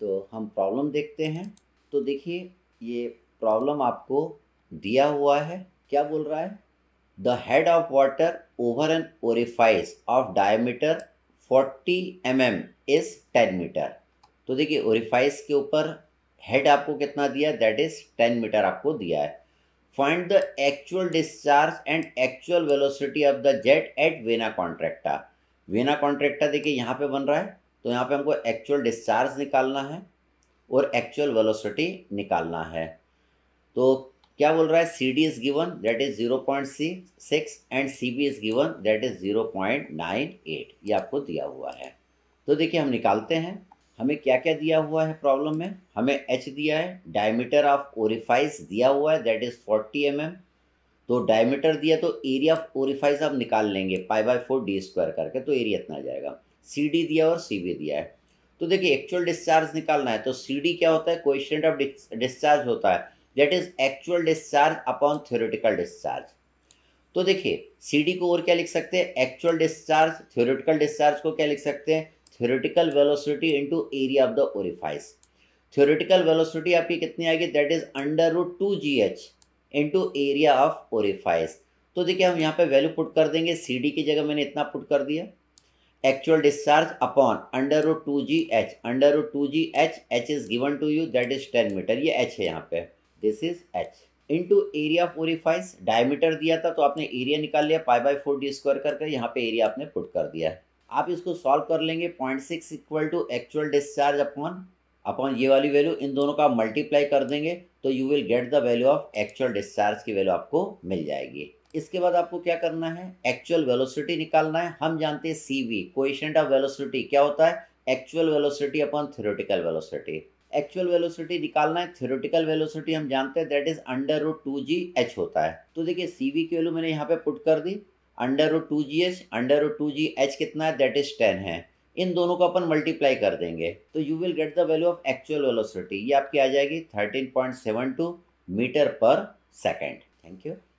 तो हम प्रॉब्लम देखते हैं तो देखिए ये प्रॉब्लम आपको दिया हुआ है क्या बोल रहा है the head of water over an orifice of diameter 40 M M is ten metre तो देखिए ओरिफाइस के ऊपर हेड आपको कितना दिया दैट इज टेन मीटर आपको दिया है find the actual discharge and actual velocity of the jet at vena contracta vena contracta देखिए यहाँ पे बन रहा है तो यहाँ पे हमको एक्चुअल डिस्चार्ज निकालना है और एक्चुअल वेलोसिटी निकालना है तो क्या बोल रहा है C D is given that is zero point C six and C B is given that is zero point nine eight ये आपको दिया हुआ है तो देखिए हम निकालते हैं हमें क्या क्या दिया हुआ है प्रॉब्लम में हमें एच दिया है डायमीटर ऑफ ओरिफाइज दिया हुआ है that is forty M M तो डायमीटर दिया तो एरिया ऑफ ओरिफाइज आप निकाल लेंगे pi by four D square करके तो एरिया इतना आ जाएगा सी डी दिया और सी बी दिया है तो देखिए एक्चुअल डिस्चार्ज निकालना है तो सी डी क्या होता है क्वेश्चन ऑफ डिस्चार्ज होता है that is actual discharge upon theoretical discharge तो देखिए सी डी को और क्या लिख सकते हैं एक्चुअल डिस्चार्ज थ्योरेटिकल डिस्चार्ज को क्या लिख सकते हैं theoretical velocity into area of the orifice theoretical velocity आपकी कितनी आएगी that is under root two G H into area of orifice तो देखिए हम यहाँ पे वैल्यू पुट कर देंगे सी डी की जगह मैंने इतना पुट कर दिया actual discharge upon under root two G H under root two G H H is given to you that is ten metre ये एच है यहाँ पे this is H into area of orifice diameter दिया था तो आपने area निकाल लिया pi by four D square करके यहाँ पे एरिया आपने पुट कर दिया आप इसको सॉल्व कर लेंगे point six equal to actual discharge upon upon ये वाली वैल्यू इन दोनों का मल्टीप्लाई कर देंगे तो you will get the value of actual discharge की वैल्यू आपको मिल जाएगी इसके बाद आपको क्या करना है एक्चुअल वेलोसिटी निकालना है हम जानते हैं C V question of velocity क्या होता है actual velocity upon theoretical velocity actual velocity निकालना है थ्योरेटिकल वेलोसिटी हम जानते हैं that is under root two G H होता है तो देखिए सी वी की वैल्यू मैंने यहाँ पे पुट कर दी under root two G H under root two G H कितना है दैट इज टेन है इन दोनों को अपन मल्टीप्लाई कर देंगे तो you will get the value of actual velocity ये आपकी आ जाएगी thirteen point seven two metre per second thank you